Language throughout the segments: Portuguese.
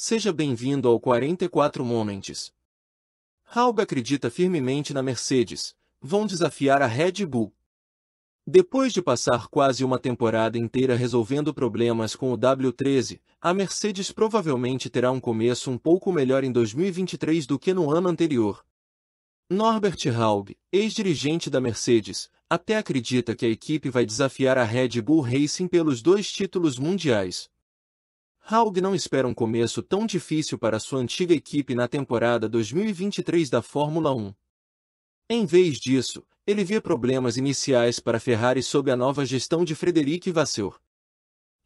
Seja bem-vindo ao 44 Moments. Haug acredita firmemente na Mercedes. Vão desafiar a Red Bull. Depois de passar quase uma temporada inteira resolvendo problemas com o W13, a Mercedes provavelmente terá um começo um pouco melhor em 2023 do que no ano anterior. Norbert Haug, ex-dirigente da Mercedes, até acredita que a equipe vai desafiar a Red Bull Racing pelos dois títulos mundiais, Haug não espera um começo tão difícil para sua antiga equipe na temporada 2023 da Fórmula 1. Em vez disso, ele vê problemas iniciais para Ferrari sob a nova gestão de Frederic Vasseur.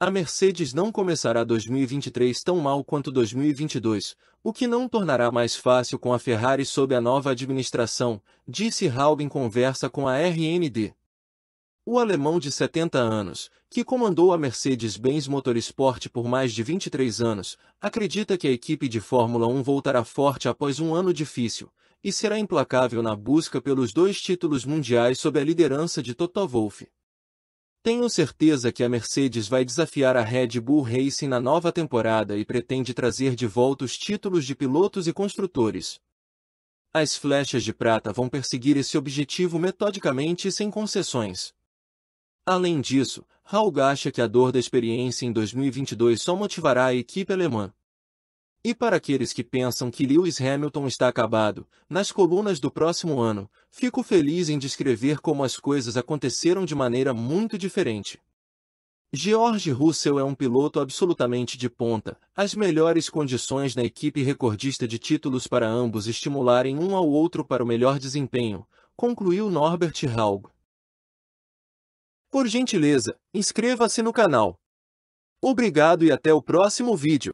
A Mercedes não começará 2023 tão mal quanto 2022, o que não tornará mais fácil com a Ferrari sob a nova administração, disse Haug em conversa com a RND. O alemão de 70 anos, que comandou a Mercedes-Benz Motorsport por mais de 23 anos, acredita que a equipe de Fórmula 1 voltará forte após um ano difícil e será implacável na busca pelos dois títulos mundiais sob a liderança de Toto Wolff. Tenho certeza que a Mercedes vai desafiar a Red Bull Racing na nova temporada e pretende trazer de volta os títulos de pilotos e construtores. As flechas de prata vão perseguir esse objetivo metodicamente e sem concessões. Além disso, Haug acha que a dor da experiência em 2022 só motivará a equipe alemã. E para aqueles que pensam que Lewis Hamilton está acabado, nas colunas do próximo ano, fico feliz em descrever como as coisas aconteceram de maneira muito diferente. George Russell é um piloto absolutamente de ponta, as melhores condições na equipe recordista de títulos para ambos estimularem um ao outro para o melhor desempenho, concluiu Norbert Haug. Por gentileza, inscreva-se no canal. Obrigado e até o próximo vídeo.